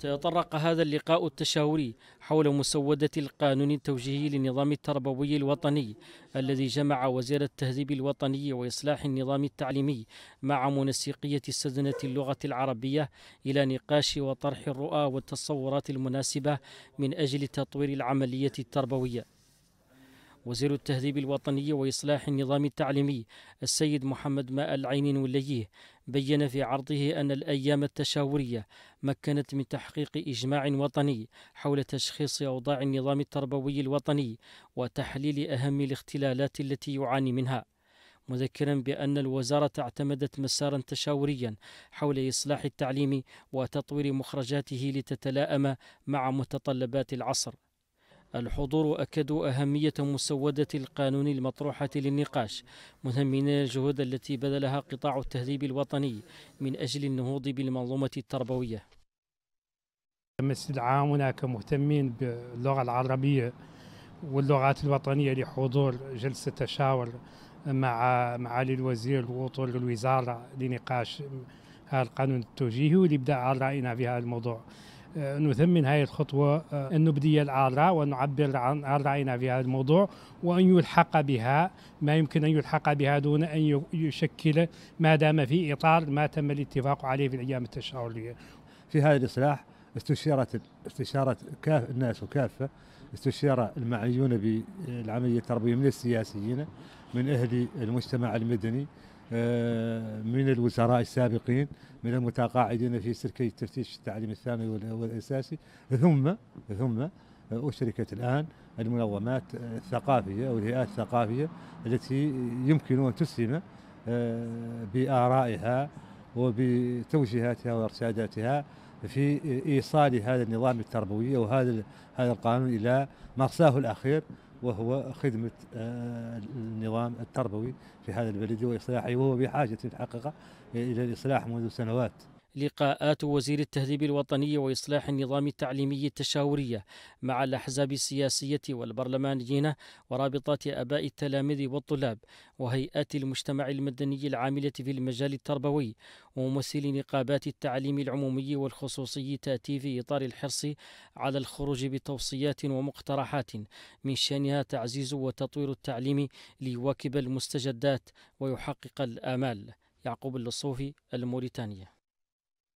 تطرق هذا اللقاء التشاوري حول مسودة القانون التوجيهي للنظام التربوي الوطني الذي جمع وزير التهذيب الوطني وإصلاح النظام التعليمي مع منسقية سدنة اللغة العربية إلى نقاش وطرح الرؤى والتصورات المناسبة من أجل تطوير العملية التربوية وزير التهذيب الوطني وإصلاح النظام التعليمي السيد محمد ماء العين وليه بين في عرضه أن الأيام التشاورية مكنت من تحقيق إجماع وطني حول تشخيص أوضاع النظام التربوي الوطني وتحليل أهم الاختلالات التي يعاني منها مذكرا بأن الوزارة اعتمدت مسارا تشاوريا حول إصلاح التعليم وتطوير مخرجاته لتتلائم مع متطلبات العصر الحضور أكدوا أهمية مسودة القانون المطروحة للنقاش مهمين الجهود التي بذلها قطاع التهذيب الوطني من أجل النهوض بالمنظومة التربوية تم استدعاؤنا كمهتمين باللغة العربية واللغات الوطنية لحضور جلسة تشاور مع معالي الوزير وطول الوزارة لنقاش هذا القانون التوجيهي ولإبداء رأينا في هذا الموضوع آه، نثمن هذه الخطوة آه، نبدي الآراء ونعبر عن رأينا في هذا الموضوع وأن يلحق بها ما يمكن أن يلحق بها دون أن يشكل ما دام في إطار ما تم الاتفاق عليه في الأيام التشاورية في هذا الإصلاح استشارت استشارت كاف الناس وكافة استشار المعنيون بالعملية التربوية من السياسيين من أهل المجتمع المدني آه، من الوزراء السابقين من المتقاعدين في سلكي التفتيش التعليم الثانوي والاساسي ثم ثم أشركت آه، الآن المنظمات الثقافية أو الهيئات الثقافية التي يمكن أن تسهم آه، بآرائها وبتوجيهاتها وارشاداتها في إيصال هذا النظام التربوي وهذا هذا القانون إلى مرساه الأخير وهو خدمة آه، النظام التربوي في هذا البلد وإصلاحه وهو بحاجة الحقيقة إلى الإصلاح منذ سنوات لقاءات وزير التهذيب الوطني وإصلاح النظام التعليمي التشاورية مع الأحزاب السياسية والبرلمانيين ورابطات أباء التلاميذ والطلاب وهيئات المجتمع المدني العاملة في المجال التربوي وممثلي نقابات التعليم العمومي والخصوصي تأتي في إطار الحرص على الخروج بتوصيات ومقترحات من شأنها تعزيز وتطوير التعليم ليواكب المستجدات ويحقق الآمال يعقوب اللصوفي الموريتانية